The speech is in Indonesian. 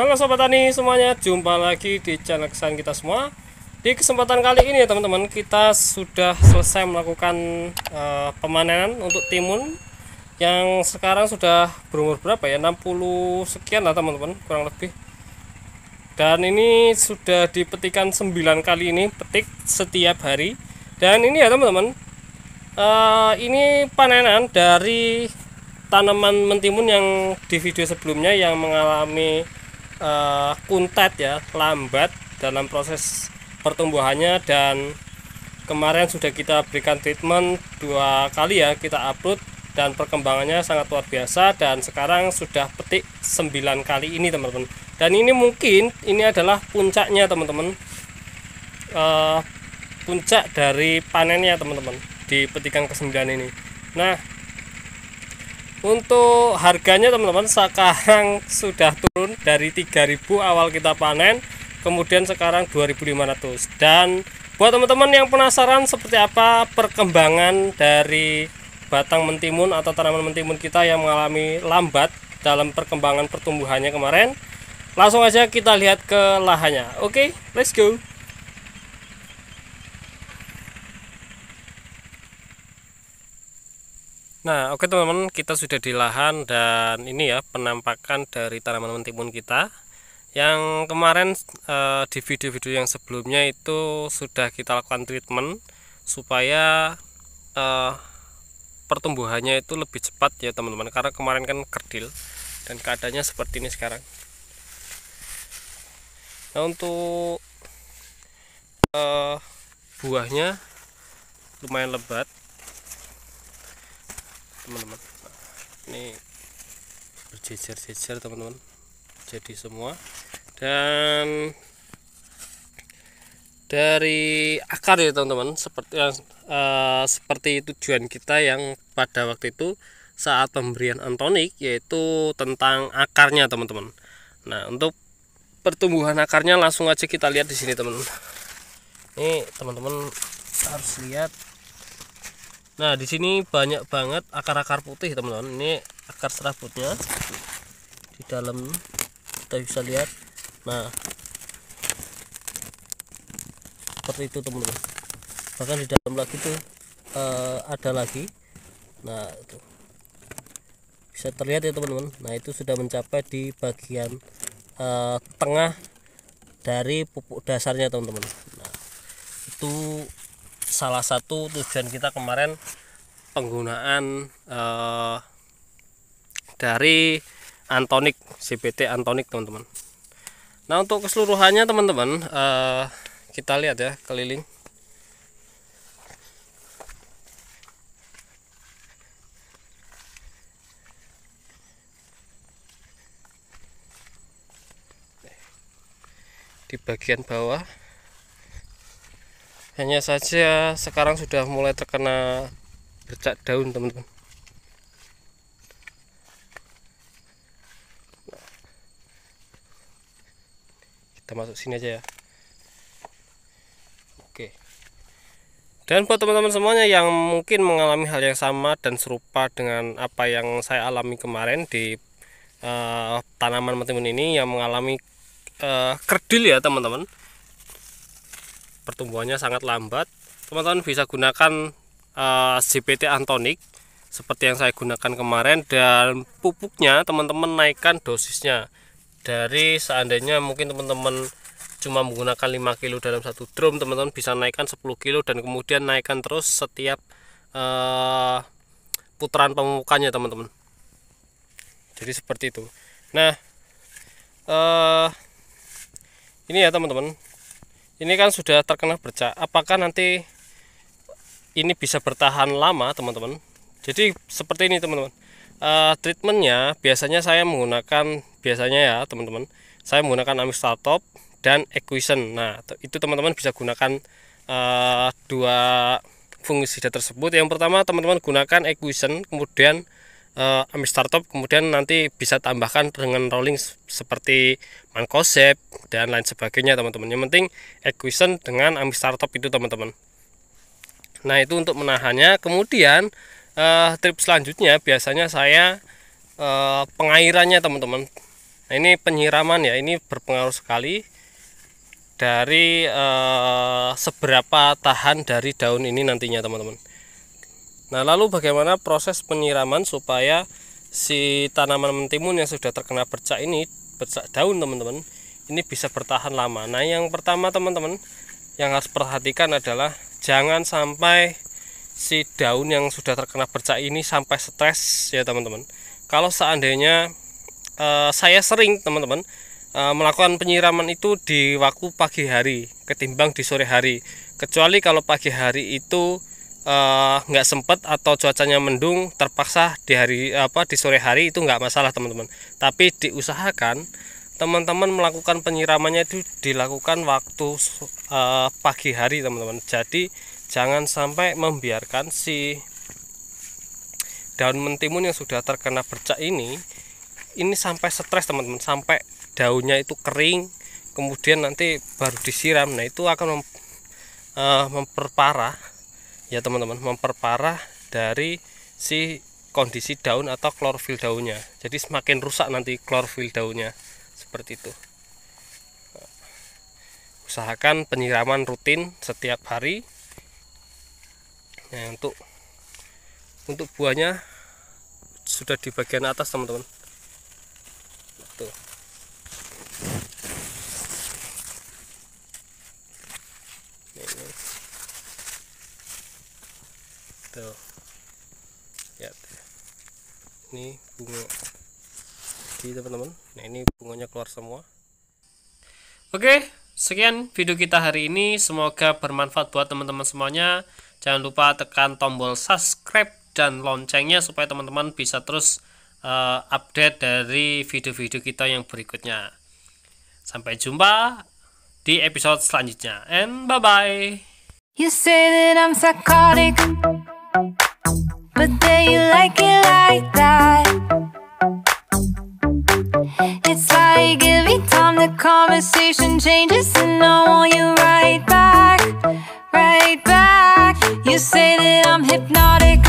Halo Sobat Tani semuanya, jumpa lagi di channel kesan kita semua Di kesempatan kali ini ya teman-teman, kita sudah selesai melakukan uh, pemanenan untuk timun Yang sekarang sudah berumur berapa ya, 60 sekian lah teman-teman, kurang lebih Dan ini sudah dipetikan 9 kali ini, petik setiap hari Dan ini ya teman-teman, uh, ini panenan dari tanaman mentimun yang di video sebelumnya yang mengalami uh, kuntet ya lambat dalam proses pertumbuhannya dan kemarin sudah kita berikan treatment dua kali ya kita upload dan perkembangannya sangat luar biasa dan sekarang sudah petik 9 kali ini teman-teman dan ini mungkin ini adalah puncaknya teman-teman uh, puncak dari panennya teman-teman di petikan kesembilan ini nah untuk harganya teman-teman sekarang sudah turun dari 3000 awal kita panen kemudian sekarang 2500 dan buat teman-teman yang penasaran seperti apa perkembangan dari batang mentimun atau tanaman mentimun kita yang mengalami lambat dalam perkembangan pertumbuhannya kemarin langsung aja kita lihat ke lahannya oke okay, let's go Nah, oke teman-teman, kita sudah di lahan dan ini ya penampakan dari tanaman mentimun kita. Yang kemarin e, di video-video yang sebelumnya itu sudah kita lakukan treatment supaya e, pertumbuhannya itu lebih cepat ya teman-teman. Karena kemarin kan kerdil dan keadaannya seperti ini sekarang. Nah, untuk e, buahnya lumayan lebat teman-teman ini berjejer-jejer teman-teman jadi semua dan dari akar ya teman-teman seperti uh, seperti tujuan kita yang pada waktu itu saat pemberian antonik yaitu tentang akarnya teman-teman nah untuk pertumbuhan akarnya langsung aja kita lihat di sini teman teman ini teman-teman harus lihat Nah, di sini banyak banget akar-akar putih, teman-teman. Ini akar serabutnya. Di dalam kita bisa lihat. Nah, seperti itu, teman-teman. Bahkan di dalam lagi itu uh, eh, ada lagi. Nah, itu. Bisa terlihat ya, teman-teman. Nah, itu sudah mencapai di bagian uh, tengah dari pupuk dasarnya, teman-teman. Nah, itu salah satu tujuan kita kemarin penggunaan uh, dari Antonik CPT Antonik teman-teman nah untuk keseluruhannya teman-teman uh, kita lihat ya keliling di bagian bawah hanya saja sekarang sudah mulai terkena bercak daun teman-teman kita masuk sini aja ya oke dan buat teman-teman semuanya yang mungkin mengalami hal yang sama dan serupa dengan apa yang saya alami kemarin di uh, tanaman teman ini yang mengalami uh, kerdil ya teman-teman pertumbuhannya sangat lambat teman-teman bisa gunakan uh, eh, Antonik seperti yang saya gunakan kemarin dan pupuknya teman-teman naikkan dosisnya dari seandainya mungkin teman-teman cuma menggunakan 5 kilo dalam satu drum teman-teman bisa naikkan 10 kilo dan kemudian naikkan terus setiap uh, putaran pemupukannya teman-teman jadi seperti itu nah uh, ini ya teman-teman ini kan sudah terkena bercak apakah nanti ini bisa bertahan lama teman-teman jadi seperti ini teman-teman uh, treatmentnya biasanya saya menggunakan biasanya ya teman-teman saya menggunakan Top dan equation nah itu teman-teman bisa gunakan uh, dua fungisida tersebut yang pertama teman-teman gunakan equation kemudian uh, eh, Ami Startup kemudian nanti bisa tambahkan dengan rolling seperti Mankosep dan lain sebagainya teman-teman yang penting acquisition dengan Ami Startup itu teman-teman nah itu untuk menahannya kemudian uh, trip selanjutnya biasanya saya uh, pengairannya teman-teman nah ini penyiraman ya ini berpengaruh sekali dari uh, seberapa tahan dari daun ini nantinya teman-teman Nah, lalu bagaimana proses penyiraman supaya si tanaman mentimun yang sudah terkena bercak ini, bercak daun teman-teman, ini bisa bertahan lama. Nah, yang pertama teman-teman yang harus perhatikan adalah jangan sampai si daun yang sudah terkena bercak ini sampai stres ya teman-teman. Kalau seandainya uh, saya sering teman-teman uh, melakukan penyiraman itu di waktu pagi hari ketimbang di sore hari. Kecuali kalau pagi hari itu Eh, nggak uh, sempet atau cuacanya mendung terpaksa di hari apa di sore hari itu nggak masalah teman-teman tapi diusahakan teman-teman melakukan penyiramannya itu dilakukan waktu uh, pagi hari teman-teman jadi jangan sampai membiarkan si daun mentimun yang sudah terkena bercak ini ini sampai stres teman-teman sampai daunnya itu kering kemudian nanti baru disiram nah itu akan mem, uh, memperparah ya teman-teman memperparah dari si kondisi daun atau klorofil daunnya jadi semakin rusak nanti klorofil daunnya seperti itu usahakan penyiraman rutin setiap hari nah untuk untuk buahnya sudah di bagian atas teman-teman tuh so gitu. ya ini bunga jadi teman-teman nah ini bunganya keluar semua oke sekian video kita hari ini semoga bermanfaat buat teman-teman semuanya jangan lupa tekan tombol subscribe dan loncengnya supaya teman-teman bisa terus uh, update dari video-video kita yang berikutnya sampai jumpa di episode selanjutnya and bye bye You say that I'm psychotic that you like it like that It's like every time the conversation changes And I want you right back, right back You say that I'm hypnotic